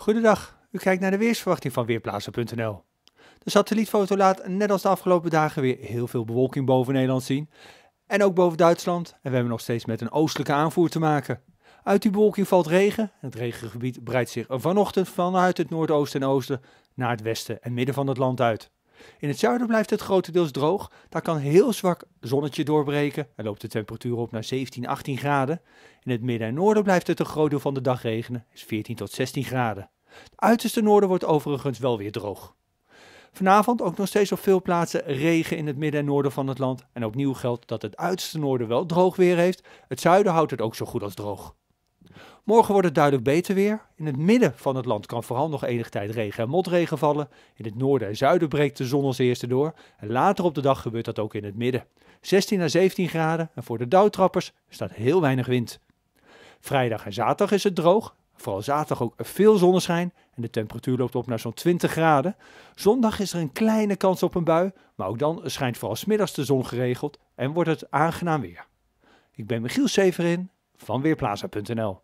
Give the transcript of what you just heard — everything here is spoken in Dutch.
Goedendag, u kijkt naar de weersverwachting van Weerplaatsen.nl. De satellietfoto laat net als de afgelopen dagen weer heel veel bewolking boven Nederland zien. En ook boven Duitsland. En we hebben nog steeds met een oostelijke aanvoer te maken. Uit die bewolking valt regen. Het regengebied breidt zich vanochtend vanuit het noordoosten en oosten naar het westen en midden van het land uit. In het zuiden blijft het grotendeels droog. Daar kan heel zwak zonnetje doorbreken en loopt de temperatuur op naar 17, 18 graden. In het midden en noorden blijft het een groot deel van de dag regenen, is 14 tot 16 graden. Het uiterste noorden wordt overigens wel weer droog. Vanavond ook nog steeds op veel plaatsen regen in het midden en noorden van het land. En opnieuw geldt dat het uiterste noorden wel droog weer heeft. Het zuiden houdt het ook zo goed als droog. Morgen wordt het duidelijk beter weer. In het midden van het land kan vooral nog enige tijd regen en motregen vallen. In het noorden en zuiden breekt de zon als eerste door. En later op de dag gebeurt dat ook in het midden. 16 à 17 graden en voor de dauwtrappers staat heel weinig wind. Vrijdag en zaterdag is het droog Vooral zaterdag ook veel zonneschijn en de temperatuur loopt op naar zo'n 20 graden. Zondag is er een kleine kans op een bui, maar ook dan schijnt vooral smiddags de zon geregeld en wordt het aangenaam weer. Ik ben Michiel Severin van Weerplaza.nl